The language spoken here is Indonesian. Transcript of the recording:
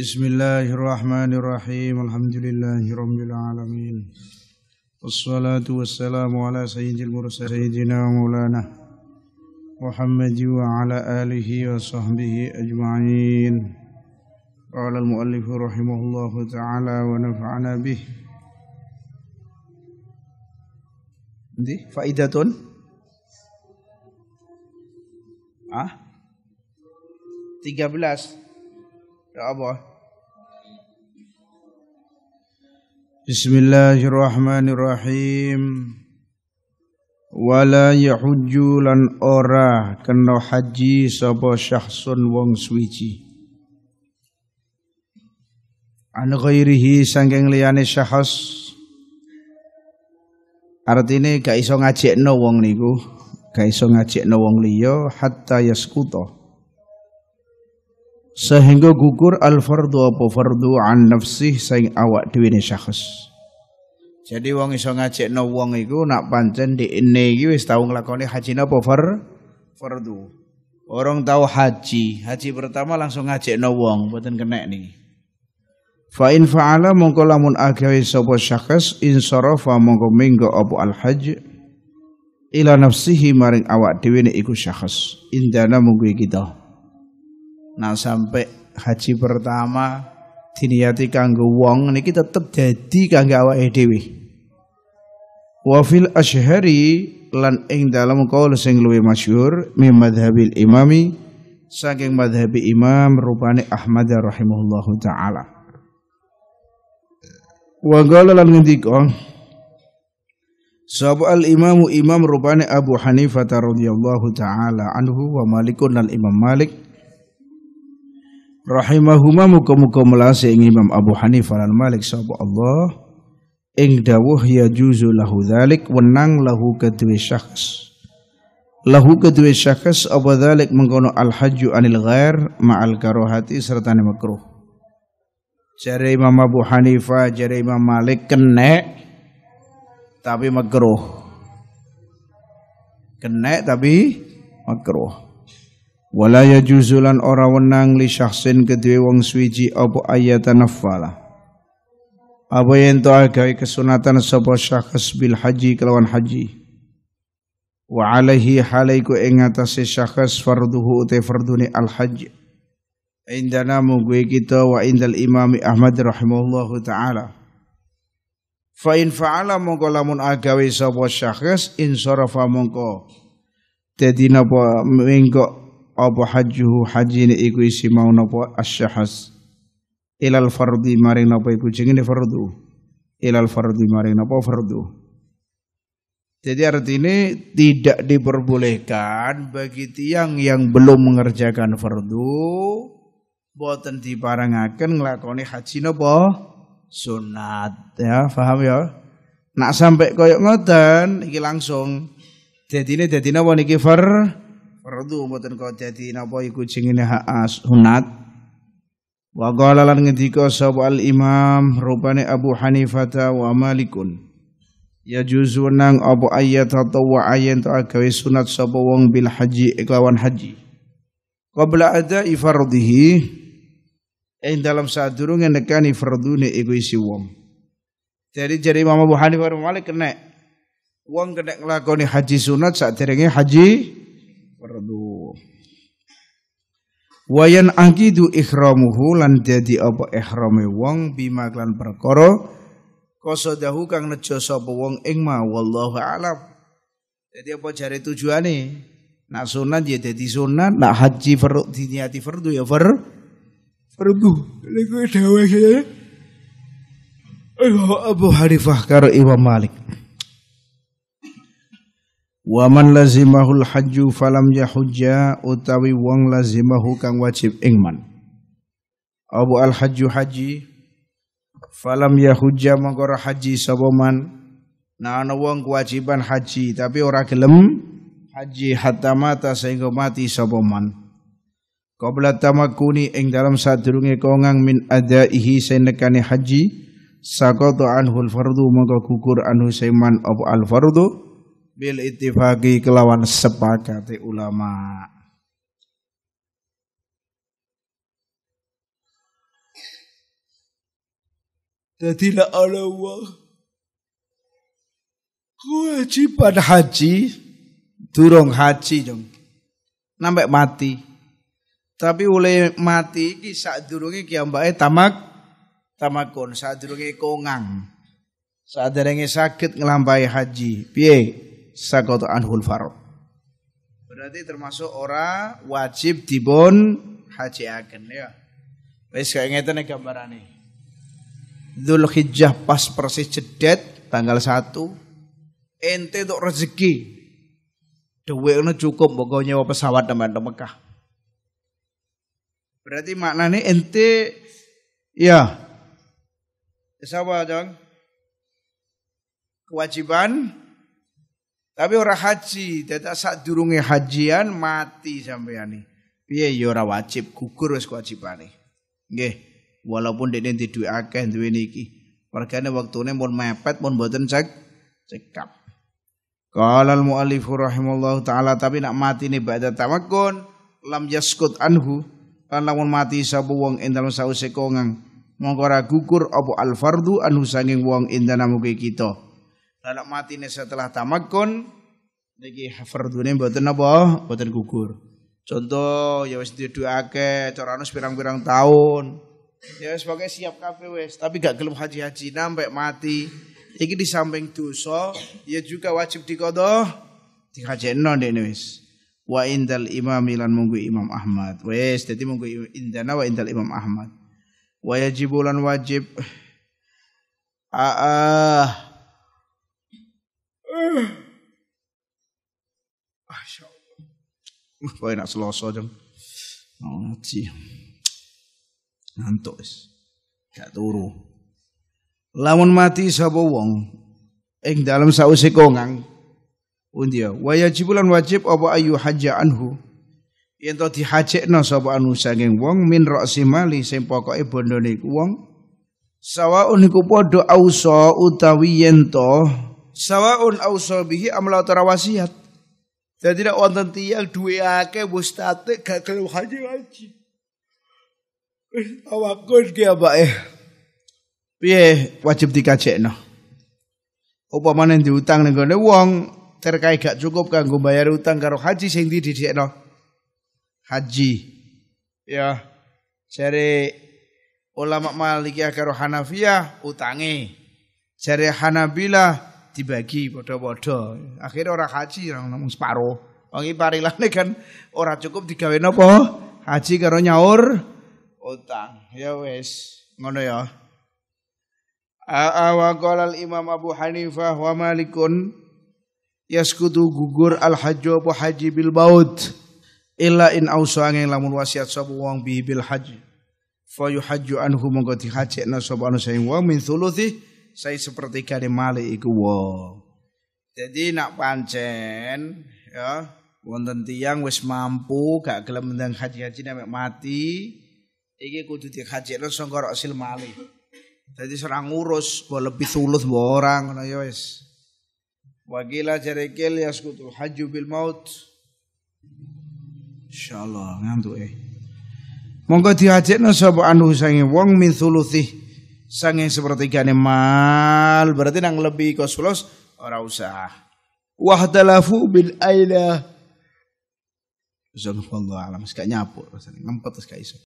بسم الله الرحمن الرحيم الحمد لله رب العالمين والصلاة والسلام على سيد المرسلين سيدنا مولانا محمد وعلى آله وصحبه أجمعين قال المؤلف رحمه الله تعالى ونفعنا به فائدة ah 13 tak apa بسم الله الرحمن الرحيم wala ora kena haji sapa syakhsun wong suci an ghairihi sangking liyane artine gak iso no wong niku gak iso ngajekno wong liya hatta sehingga gugur al fardu apa fardu an nafsih saing awak dhewe ne syakhs jadi wong iso ngajekno wong iku nak pancen diene iki wis tau nglakoni haji napa far fardu orang tahu haji haji pertama langsung ngajekno wong mboten kena nih fa in fa'ala mongko lamun agawe sapa syakhs insarafa mongko minggo apa al hajj ila nafsihi maring awak dhewe ne iku syakhs indana munggu kita Nah sampai haji pertama diniati kanggo wong niki tetep dadi kanggo awake dhewe. Wa fil asyhari lan ing dalam kaul sing luwih masyhur mim madhabil imami saking madhabi imam rupane Ahmad rahimahullahu taala. Wa qala lan ngendika Sapa al imamu imam rupane Abu Hanifah radhiyallahu taala anhu wa Malikun lan Imam Malik rahimahuma muka-muka melase ing Imam Abu Hanifah lan Malik sapa Allah ing dawuh ya juzu lahu dzalik wenang lahu kedue syakhs lahu kedue syakhs apa dzalik mengkono al hajju anil ghair ma'al karohati serta makruh jare Imam Abu Hanifah jare Imam Malik kene tapi makruh kene tapi makruh wala yajuzulan ora wenang li syakhsin kedue wong suwiji apa ayatan nafala apa yang to agawe kesunatan sapa syakhs bil haji kelawan haji wa alaihi halaiku ing atase syakhs farduhu te farduni al haji indana mungguwe kita wa indal imami Ahmad rahimahullahu taala Fa in fa'ala mongko lamun agawe sapa syakhs insarafa mongko dadi napa mengko apa hajjuhu haji iku isi mau napa asyahas ilal fardhi maring napa iku jenenge fardhu ilal fardhi maring napa fardhu jadi artinya tidak diperbolehkan bagi tiang yang belum mengerjakan fardu boten diparangaken nglakoni haji napa sunat ya paham ya nak sampai koyok ngoten iki langsung dadine dadine apa niki fardhu fardu boten kau dadi napa iku jenenge hak sunat wa qala lan ngendika sapa al imam rupane Abu Hanifah wa Malikun ya juzu nang apa ayat wa ayat agawe sunat sapa wong bil haji kelawan haji qabla ada ifardhihi ing dalam sadurunge nekani fardune iku isi wong jadi jadi Imam Abu Hanifah Malik kena wong kena nglakoni haji sunat saat derenge haji perlu wayan akidu ihramuhu lan jadi apa ihrame wong bima lan perkara qasadahu kang nejo sapa wong ing ma wallahu alam jadi apa jare tujuane nak sunat ya dadi sunat nak haji fardu diniati fardu ya far fardu lha dawuh Abu harifah karo Imam Malik Wa man lazimahul hajju falam yahujja utawi wong lazimahu kang wajib ingman. Abu al hajju haji falam yahujja mengkora haji sapa man. Nah ana wong kewajiban haji tapi ora gelem haji hatta mata sehingga mati sapa man. Qabla tamakuni ing dalam sadurunge kongang min adaihi senekane haji sakata anhul fardu maka kukur anhu saiman apa al fardu bil ittifaqi kelawan sepakati ulama Jadi la ala kewajiban haji durung haji dong nampak mati tapi oleh mati saat sak durunge ki tamak tamakon saat durunge kongang saat derenge sakit nglampahi haji piye sakot anhul farad. Berarti termasuk ora wajib dibon agen ya. Wis kaya ngeten gambarane. Zulhijjah pas persis jedet tanggal 1 ente untuk rezeki dhuwitne cukup mbok nyewa pesawat teman ke Mekah. Berarti maknanya ente ya siapa dong? Kewajiban tapi orang haji, tetap saat durunge hajian mati sampai ani. Iya, ya ora wajib, gugur wis kewajibane. Nggih, walaupun dekne tidur akeh duwe niki. Wargane waktune mun mepet mun boten cek cekap. Kalau al rahimallahu taala tapi nak mati nih, baca tamakkun lam yaskut anhu lan lamun mati sabu wong ing dalem sause kongang gugur apa al-fardu anhu sanging wong ing dalem kita. Lalak mati ini setelah tamakun niki hafardune mboten napa mboten gugur. Contoh ya wis diduake carane pirang-pirang tahun. Ya wis pakai siap kabeh wis, tapi gak gelem haji-haji nampak mati. Iki di samping dosa, ya juga wajib haji enon deh wis. Wa indal imam milan munggu Imam Ahmad. Wis jadi munggu indana wa indal Imam Ahmad. Wa yajibulan wajib. Ah, ah Masya Allah. Wah, enak saja. jam. Ngaji. Ngantuk is. Gak turu. Lamun mati sapa wong ing dalam sause kongang. undia waya Wajibulan wajib apa ayu haja anhu. Yen to dihajekno sapa anu saking wong min roksi mali sing pokoke bondone wong. Sawa iku padha ausa utawi yen to sawaun au bihi amla tarawasiat. Dan tidak wonten tiyang duwe akeh mustate gak gelem haji haji. Awak awakun ki abake. Piye wajib dikajekno. Upamane diutang ning gone wong terkait gak cukup kanggo bayar utang karo haji sing dididikno. Haji. Ya. Jare ulama Malikiyah karo Hanafiyah utange. Jare Hanabilah dibagi padha-padha. Akhire ora haji orang namung separo. Wong iki parilane kan ora cukup digawe napa? Haji karo nyaur utang. Ya wis, ngono ya. A'a wa qala imam Abu Hanifah wa Malikun yaskutu gugur al-hajju apa haji bil baut illa in ausa angin lamun wasiat sapa wong bi bil haji fa yuhajju anhu mongko dihaji na sapa ana sing wong min thuluthi saya seperti di malik iku Jadi nak pancen ya wonten tiang wis mampu gak gelem ndang haji-haji nek mati iki kudu dihajikan sing karo sil mali. Jadi seorang ngurus bo lebih sulut bo orang ngono ya wis. Wakila jarikil yaskutul haju bil maut. Insyaallah ngantuk eh. Monggo dihajikna sapa anu sange wong min thuluthih sange sepertiga ini mal berarti nang lebih kosulos ora usah wahtalafu bil aila Subhanallah alam, sekak nyapu, ngempet sekak iso.